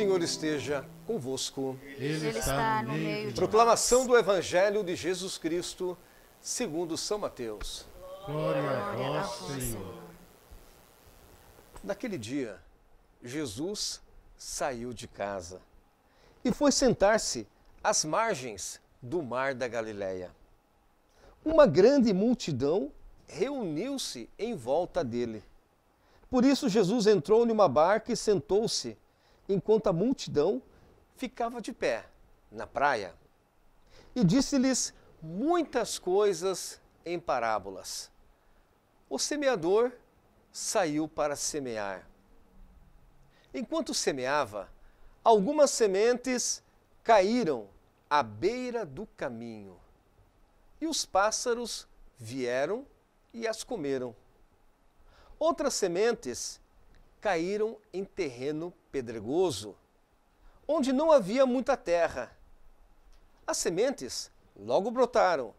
Senhor esteja convosco. Ele está no meio Proclamação do Evangelho de Jesus Cristo, segundo São Mateus. Glória a vós, Senhor. Naquele dia, Jesus saiu de casa e foi sentar-se às margens do mar da Galileia. Uma grande multidão reuniu-se em volta dele. Por isso Jesus entrou numa barca e sentou-se enquanto a multidão ficava de pé na praia. E disse-lhes muitas coisas em parábolas. O semeador saiu para semear. Enquanto semeava, algumas sementes caíram à beira do caminho. E os pássaros vieram e as comeram. Outras sementes caíram em terreno pedregoso, onde não havia muita terra. As sementes logo brotaram,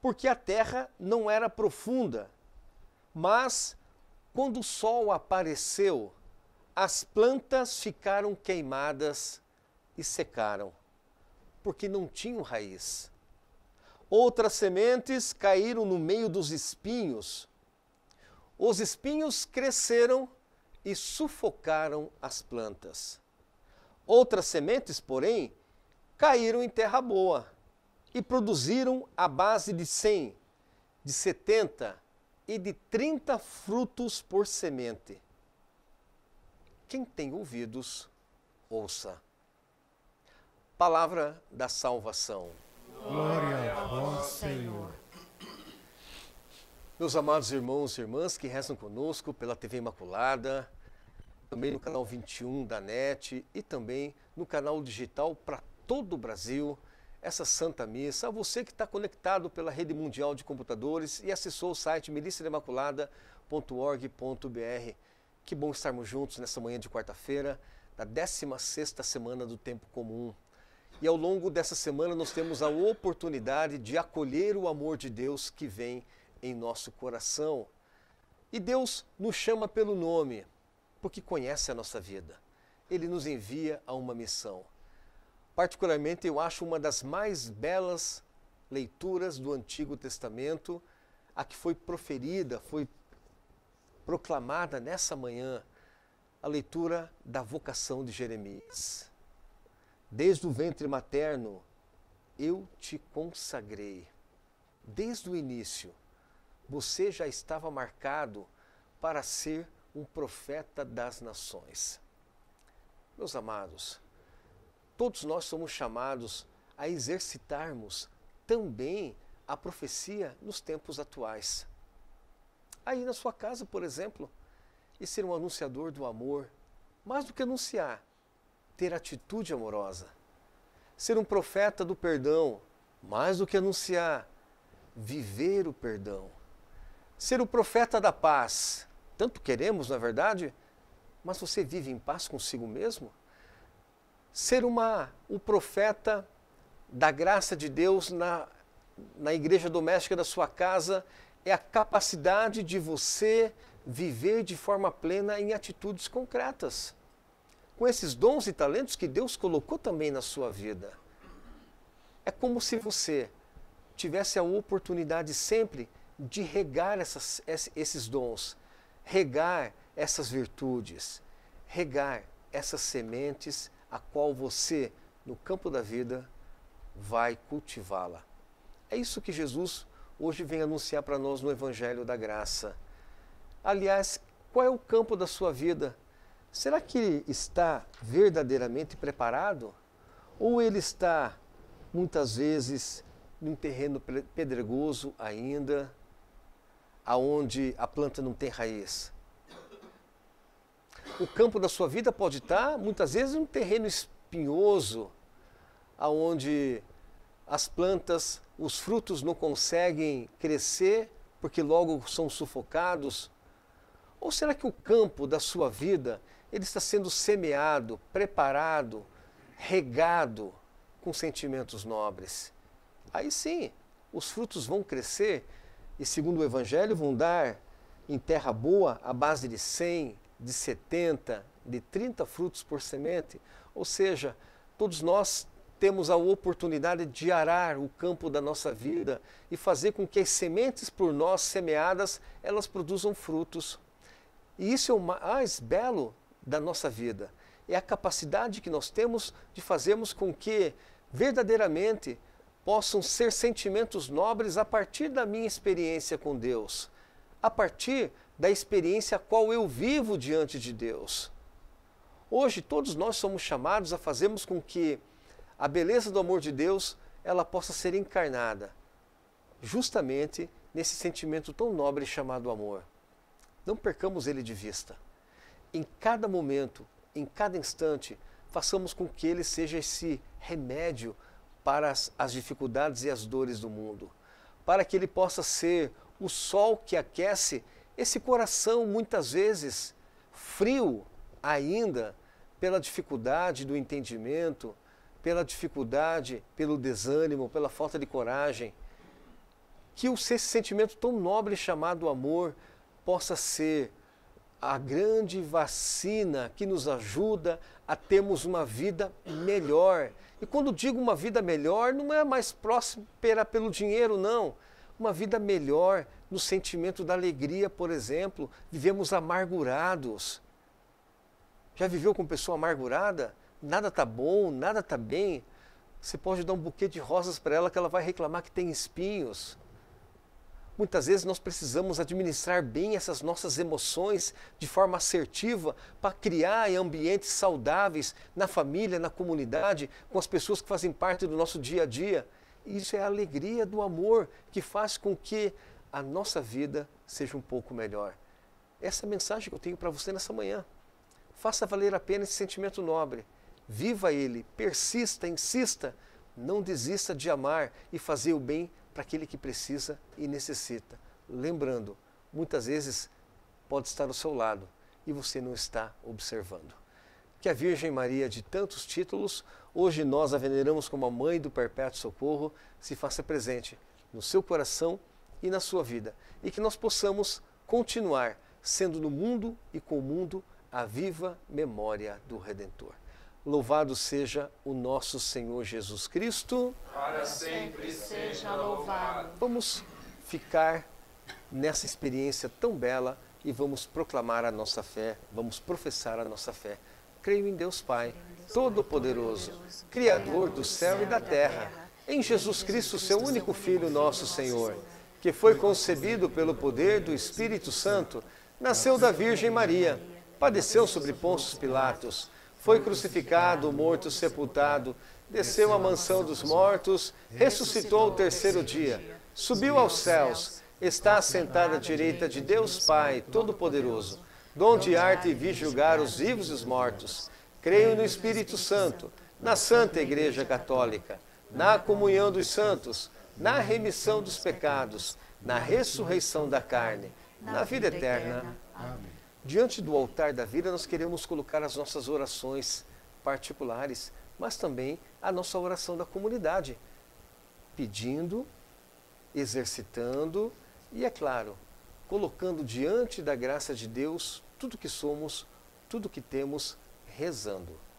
porque a terra não era profunda, mas quando o sol apareceu, as plantas ficaram queimadas e secaram, porque não tinham raiz. Outras sementes caíram no meio dos espinhos. Os espinhos cresceram e sufocaram as plantas. Outras sementes, porém, caíram em terra boa e produziram a base de 100, de 70 e de 30 frutos por semente. Quem tem ouvidos, ouça. Palavra da salvação. Glória a vós, Senhor. Meus amados irmãos e irmãs que rezam conosco pela TV Imaculada, também no canal 21 da NET e também no canal digital para todo o Brasil, essa Santa Missa, a você que está conectado pela rede mundial de computadores e acessou o site miliciaimaculada.org.br. Que bom estarmos juntos nessa manhã de quarta-feira, da 16ª semana do Tempo Comum. E ao longo dessa semana nós temos a oportunidade de acolher o amor de Deus que vem em nosso coração. E Deus nos chama pelo nome, porque conhece a nossa vida. Ele nos envia a uma missão. Particularmente, eu acho uma das mais belas leituras do Antigo Testamento, a que foi proferida, foi proclamada nessa manhã, a leitura da vocação de Jeremias. Desde o ventre materno, eu te consagrei. Desde o início, você já estava marcado para ser um profeta das nações. Meus amados, todos nós somos chamados a exercitarmos também a profecia nos tempos atuais. Aí na sua casa, por exemplo, e ser um anunciador do amor, mais do que anunciar, ter atitude amorosa. Ser um profeta do perdão, mais do que anunciar, viver o perdão ser o profeta da paz. Tanto queremos, na é verdade, mas você vive em paz consigo mesmo? Ser uma, o profeta da graça de Deus na, na igreja doméstica da sua casa é a capacidade de você viver de forma plena em atitudes concretas, com esses dons e talentos que Deus colocou também na sua vida. É como se você tivesse a oportunidade sempre de regar essas, esses dons, regar essas virtudes, regar essas sementes a qual você, no campo da vida, vai cultivá-la. É isso que Jesus hoje vem anunciar para nós no Evangelho da Graça. Aliás, qual é o campo da sua vida? Será que ele está verdadeiramente preparado? Ou ele está, muitas vezes, num terreno pedregoso ainda, aonde a planta não tem raiz. O campo da sua vida pode estar, muitas vezes, um terreno espinhoso, aonde as plantas, os frutos não conseguem crescer porque logo são sufocados? Ou será que o campo da sua vida ele está sendo semeado, preparado, regado com sentimentos nobres? Aí sim, os frutos vão crescer e segundo o Evangelho vão dar em terra boa a base de 100, de 70, de 30 frutos por semente. Ou seja, todos nós temos a oportunidade de arar o campo da nossa vida e fazer com que as sementes por nós semeadas, elas produzam frutos. E isso é o mais belo da nossa vida. É a capacidade que nós temos de fazermos com que verdadeiramente possam ser sentimentos nobres a partir da minha experiência com Deus, a partir da experiência a qual eu vivo diante de Deus. Hoje todos nós somos chamados a fazermos com que a beleza do amor de Deus ela possa ser encarnada justamente nesse sentimento tão nobre chamado amor. Não percamos ele de vista. Em cada momento, em cada instante, façamos com que ele seja esse remédio para as, as dificuldades e as dores do mundo, para que ele possa ser o sol que aquece esse coração muitas vezes frio ainda pela dificuldade do entendimento, pela dificuldade, pelo desânimo, pela falta de coragem. Que esse sentimento tão nobre chamado amor possa ser a grande vacina que nos ajuda a termos uma vida melhor. E quando digo uma vida melhor, não é mais próspera pelo dinheiro, não. Uma vida melhor no sentimento da alegria, por exemplo. Vivemos amargurados. Já viveu com pessoa amargurada? Nada tá bom, nada tá bem. Você pode dar um buquê de rosas para ela que ela vai reclamar que tem espinhos. Muitas vezes nós precisamos administrar bem essas nossas emoções de forma assertiva para criar ambientes saudáveis na família, na comunidade, com as pessoas que fazem parte do nosso dia a dia. Isso é a alegria do amor que faz com que a nossa vida seja um pouco melhor. Essa é a mensagem que eu tenho para você nessa manhã. Faça valer a pena esse sentimento nobre. Viva ele, persista, insista, não desista de amar e fazer o bem para aquele que precisa e necessita. Lembrando, muitas vezes pode estar ao seu lado e você não está observando. Que a Virgem Maria, de tantos títulos, hoje nós a veneramos como a Mãe do Perpétuo Socorro, se faça presente no seu coração e na sua vida. E que nós possamos continuar sendo no mundo e com o mundo a viva memória do Redentor. Louvado seja o nosso Senhor Jesus Cristo. Para sempre seja louvado. Vamos ficar nessa experiência tão bela e vamos proclamar a nossa fé, vamos professar a nossa fé. Creio em Deus Pai, Todo-Poderoso, Criador do céu e da terra, em Jesus Cristo, seu único Filho, nosso Senhor, que foi concebido pelo poder do Espírito Santo, nasceu da Virgem Maria, padeceu sobre Pôncio Pilatos foi crucificado, morto, sepultado, desceu à mansão dos mortos, ressuscitou ao terceiro dia, subiu aos céus, está assentado à direita de Deus Pai Todo-Poderoso, donde arte e vi julgar os vivos e os mortos. Creio no Espírito Santo, na Santa Igreja Católica, na comunhão dos santos, na remissão dos pecados, na ressurreição da carne, na vida eterna. Amém. Diante do altar da vida, nós queremos colocar as nossas orações particulares, mas também a nossa oração da comunidade, pedindo, exercitando e, é claro, colocando diante da graça de Deus tudo que somos, tudo que temos, rezando.